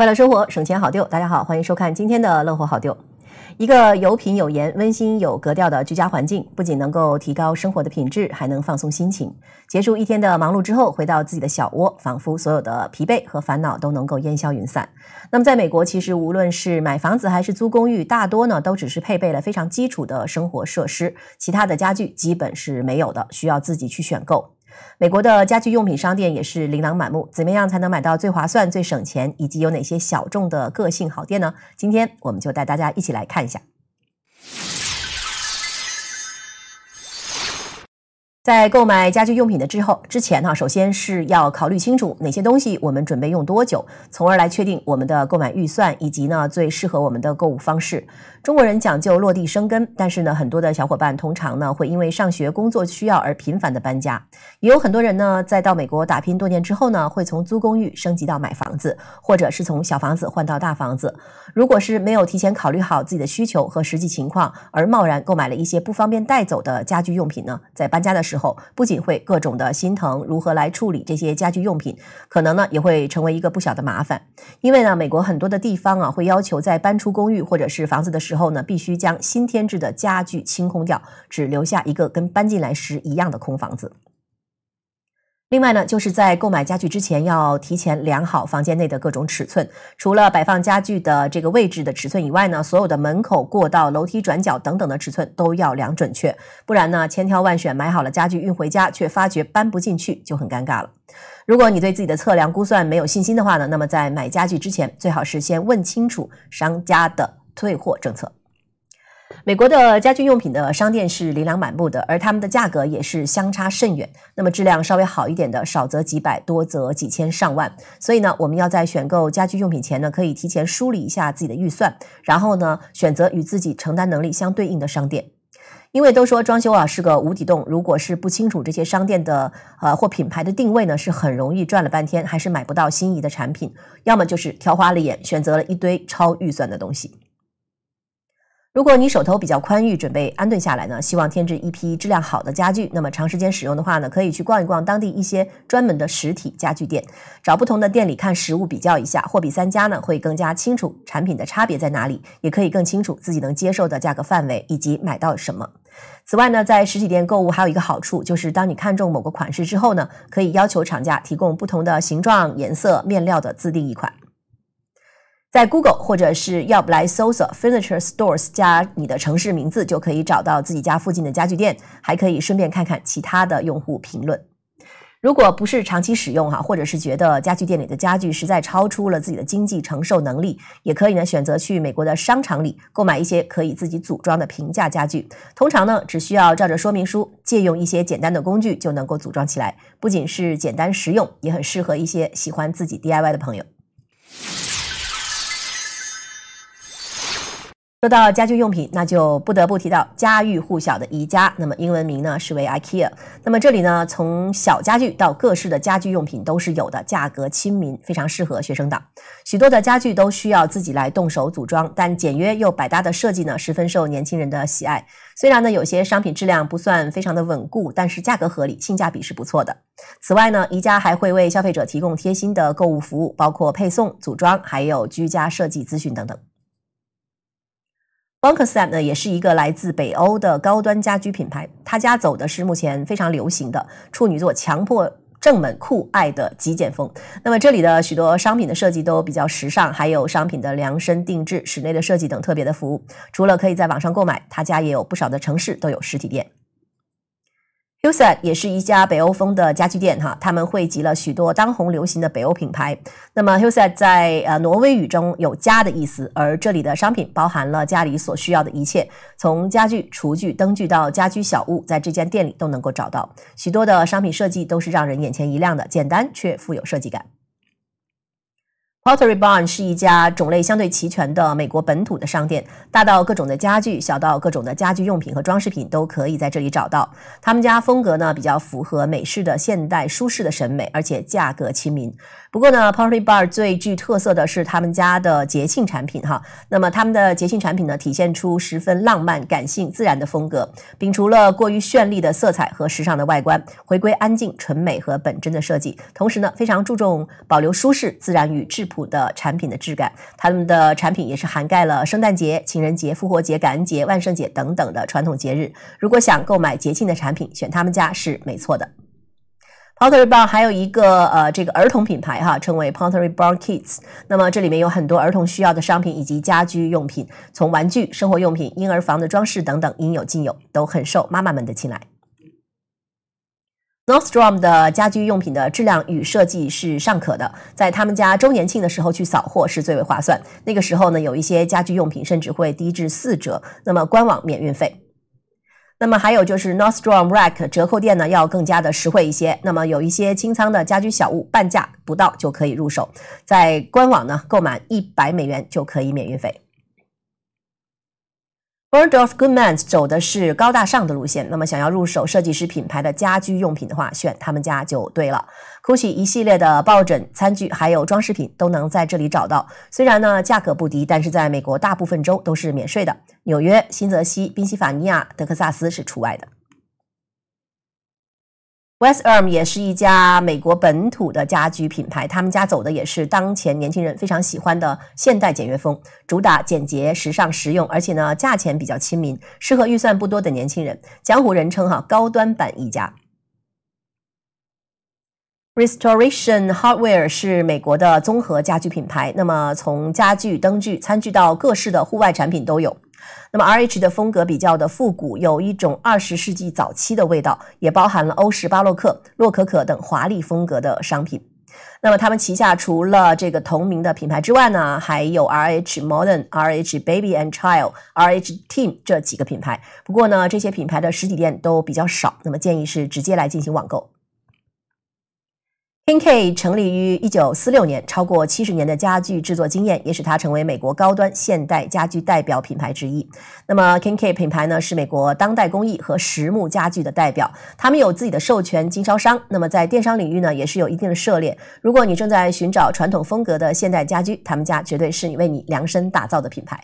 快乐生活，省钱好丢。大家好，欢迎收看今天的《乐活好丢》。一个有品有颜、温馨有格调的居家环境，不仅能够提高生活的品质，还能放松心情。结束一天的忙碌之后，回到自己的小窝，仿佛所有的疲惫和烦恼都能够烟消云散。那么，在美国，其实无论是买房子还是租公寓，大多呢都只是配备了非常基础的生活设施，其他的家具基本是没有的，需要自己去选购。美国的家居用品商店也是琳琅满目，怎么样才能买到最划算、最省钱，以及有哪些小众的个性好店呢？今天我们就带大家一起来看一下。在购买家居用品的之后，之前呢，首先是要考虑清楚哪些东西我们准备用多久，从而来确定我们的购买预算以及呢最适合我们的购物方式。中国人讲究落地生根，但是呢，很多的小伙伴通常呢会因为上学、工作需要而频繁的搬家，也有很多人呢在到美国打拼多年之后呢，会从租公寓升级到买房子，或者是从小房子换到大房子。如果是没有提前考虑好自己的需求和实际情况，而贸然购买了一些不方便带走的家居用品呢，在搬家的时候，不仅会各种的心疼，如何来处理这些家居用品，可能呢也会成为一个不小的麻烦。因为呢，美国很多的地方啊会要求在搬出公寓或者是房子的时候。后呢，必须将新添置的家具清空掉，只留下一个跟搬进来时一样的空房子。另外呢，就是在购买家具之前，要提前量好房间内的各种尺寸。除了摆放家具的这个位置的尺寸以外呢，所有的门口、过道、楼梯转角等等的尺寸都要量准确。不然呢，千挑万选买好了家具，运回家却发觉搬不进去，就很尴尬了。如果你对自己的测量估算没有信心的话呢，那么在买家具之前，最好是先问清楚商家的退货政策。美国的家居用品的商店是琳琅满目的，而他们的价格也是相差甚远。那么质量稍微好一点的，少则几百，多则几千、上万。所以呢，我们要在选购家居用品前呢，可以提前梳理一下自己的预算，然后呢，选择与自己承担能力相对应的商店。因为都说装修啊是个无底洞，如果是不清楚这些商店的呃或品牌的定位呢，是很容易转了半天还是买不到心仪的产品，要么就是挑花了眼，选择了一堆超预算的东西。如果你手头比较宽裕，准备安顿下来呢，希望添置一批质量好的家具。那么长时间使用的话呢，可以去逛一逛当地一些专门的实体家具店，找不同的店里看实物，比较一下，货比三家呢，会更加清楚产品的差别在哪里，也可以更清楚自己能接受的价格范围以及买到什么。此外呢，在实体店购物还有一个好处，就是当你看中某个款式之后呢，可以要求厂家提供不同的形状、颜色、面料的自定义款。在 Google 或者是要不来搜索 “furniture stores” 加你的城市名字，就可以找到自己家附近的家具店，还可以顺便看看其他的用户评论。如果不是长期使用哈，或者是觉得家具店里的家具实在超出了自己的经济承受能力，也可以呢选择去美国的商场里购买一些可以自己组装的平价家具。通常呢，只需要照着说明书，借用一些简单的工具就能够组装起来。不仅是简单实用，也很适合一些喜欢自己 DIY 的朋友。说到家居用品，那就不得不提到家喻户晓的宜家。那么英文名呢是为 IKEA。那么这里呢，从小家具到各式的家居用品都是有的，价格亲民，非常适合学生党。许多的家具都需要自己来动手组装，但简约又百搭的设计呢，十分受年轻人的喜爱。虽然呢，有些商品质量不算非常的稳固，但是价格合理，性价比是不错的。此外呢，宜家还会为消费者提供贴心的购物服务，包括配送、组装，还有居家设计咨询等等。w o n k s r s a m 呢，也是一个来自北欧的高端家居品牌，他家走的是目前非常流行的处女座强迫症们酷爱的极简风。那么这里的许多商品的设计都比较时尚，还有商品的量身定制、室内的设计等特别的服务。除了可以在网上购买，他家也有不少的城市都有实体店。Huset 也是一家北欧风的家具店哈，他们汇集了许多当红流行的北欧品牌。那么 h u s o t 在呃挪威语中有家的意思，而这里的商品包含了家里所需要的一切，从家具、厨具、灯具到家居小物，在这间店里都能够找到。许多的商品设计都是让人眼前一亮的，简单却富有设计感。Pottery Barn 是一家种类相对齐全的美国本土的商店，大到各种的家具，小到各种的家居用品和装饰品都可以在这里找到。他们家风格呢比较符合美式的现代舒适的审美，而且价格亲民。不过呢，Pottery Barn 最具特色的是他们家的节庆产品哈。那么他们的节庆产品呢，体现出十分浪漫、感性、自然的风格，摒除了过于绚丽的色彩和时尚的外观，回归安静、纯美和本真的设计。同时呢，非常注重保留舒适、自然与质朴。的产品的质感，他们的产品也是涵盖了圣诞节、情人节、复活节、感恩节、万圣节等等的传统节日。如果想购买节庆的产品，选他们家是没错的。Pottery Barn 还有一个呃这个儿童品牌哈，称为 Pottery Barn Kids。那么这里面有很多儿童需要的商品以及家居用品，从玩具、生活用品、婴儿房的装饰等等，应有尽有，都很受妈妈们的青睐。Nordstrom 的家居用品的质量与设计是尚可的，在他们家周年庆的时候去扫货是最为划算。那个时候呢，有一些家居用品甚至会低至四折，那么官网免运费。那么还有就是 Nordstrom Rack 折扣店呢，要更加的实惠一些。那么有一些清仓的家居小物，半价不到就可以入手，在官网呢购买一百美元就可以免运费。b e r n d Off g o o d m a n 走的是高大上的路线，那么想要入手设计师品牌的家居用品的话，选他们家就对了。g u c c i 一系列的抱枕、餐具还有装饰品都能在这里找到。虽然呢价格不低，但是在美国大部分州都是免税的，纽约、新泽西、宾夕法尼亚、德克萨斯是除外的。West e r m 也是一家美国本土的家居品牌，他们家走的也是当前年轻人非常喜欢的现代简约风，主打简洁、时尚、实用，而且呢，价钱比较亲民，适合预算不多的年轻人。江湖人称哈高端版宜家。Restoration Hardware 是美国的综合家居品牌，那么从家具、灯具、餐具到各式的户外产品都有。那么 R H 的风格比较的复古，有一种二十世纪早期的味道，也包含了欧式巴洛克、洛可可等华丽风格的商品。那么他们旗下除了这个同名的品牌之外呢，还有 R H Modern、R H Baby and Child、R H Team 这几个品牌。不过呢，这些品牌的实体店都比较少，那么建议是直接来进行网购。King K 成立于一九四六年，超过七十年的家具制作经验，也使它成为美国高端现代家具代表品牌之一。那么 King K 品牌呢，是美国当代工艺和实木家具的代表，他们有自己的授权经销商。那么在电商领域呢，也是有一定的涉猎。如果你正在寻找传统风格的现代家居，他们家绝对是你为你量身打造的品牌。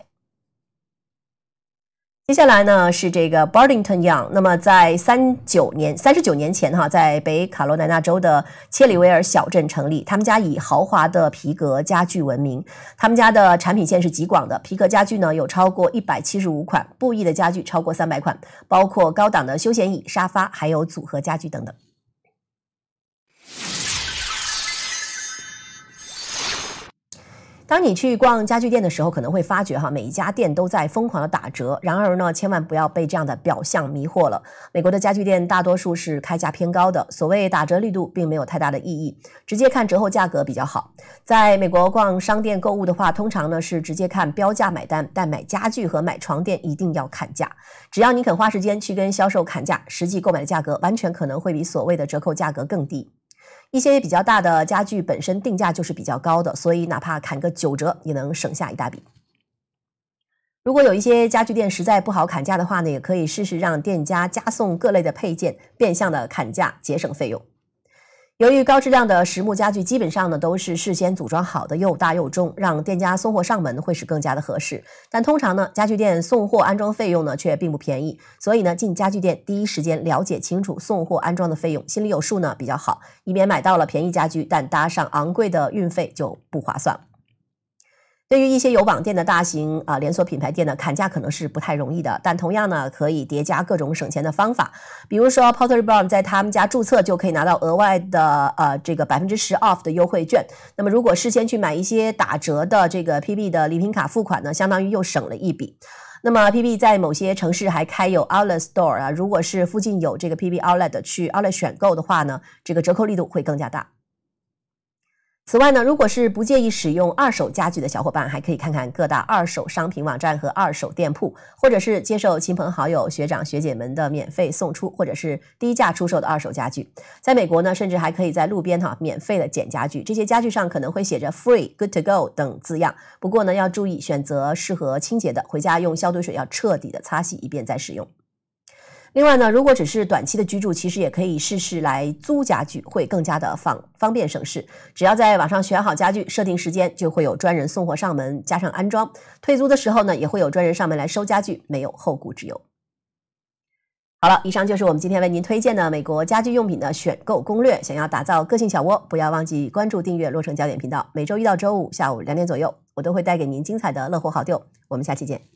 接下来呢是这个 Burlington Young，那么在三九年、三十九年前哈，在北卡罗来纳州的切里维尔小镇成立。他们家以豪华的皮革家具闻名，他们家的产品线是极广的，皮革家具呢有超过一百七十五款，布艺的家具超过三百款，包括高档的休闲椅、沙发，还有组合家具等等。当你去逛家具店的时候，可能会发觉哈，每一家店都在疯狂的打折。然而呢，千万不要被这样的表象迷惑了。美国的家具店大多数是开价偏高的，所谓打折力度并没有太大的意义，直接看折后价格比较好。在美国逛商店购物的话，通常呢是直接看标价买单，但买家具和买床垫一定要砍价。只要你肯花时间去跟销售砍价，实际购买的价格完全可能会比所谓的折扣价格更低。一些比较大的家具本身定价就是比较高的，所以哪怕砍个九折，也能省下一大笔。如果有一些家具店实在不好砍价的话呢，也可以试试让店家加送各类的配件，变相的砍价，节省费用。由于高质量的实木家具基本上呢都是事先组装好的，又大又重，让店家送货上门会是更加的合适。但通常呢，家具店送货安装费用呢却并不便宜，所以呢，进家具店第一时间了解清楚送货安装的费用，心里有数呢比较好，以免买到了便宜家具，但搭上昂贵的运费就不划算了。对于一些有网店的大型啊连锁品牌店呢，砍价可能是不太容易的，但同样呢，可以叠加各种省钱的方法。比如说 p o r t e r b o m n 在他们家注册就可以拿到额外的呃这个百分之十 off 的优惠券。那么如果事先去买一些打折的这个 PB 的礼品卡付款呢，相当于又省了一笔。那么 PB 在某些城市还开有 Outlet store 啊，如果是附近有这个 PB Outlet 去 Outlet 选购的话呢，这个折扣力度会更加大。此外呢，如果是不介意使用二手家具的小伙伴，还可以看看各大二手商品网站和二手店铺，或者是接受亲朋好友、学长学姐们的免费送出或者是低价出售的二手家具。在美国呢，甚至还可以在路边哈免费的捡家具，这些家具上可能会写着 free、good to go 等字样。不过呢，要注意选择适合清洁的，回家用消毒水要彻底的擦洗一遍再使用。另外呢，如果只是短期的居住，其实也可以试试来租家具，会更加的方方便省事。只要在网上选好家具，设定时间，就会有专人送货上门，加上安装。退租的时候呢，也会有专人上门来收家具，没有后顾之忧。好了，以上就是我们今天为您推荐的美国家具用品的选购攻略。想要打造个性小窝，不要忘记关注订阅《洛城焦点》频道。每周一到周五下午两点左右，我都会带给您精彩的乐活好丢。我们下期见。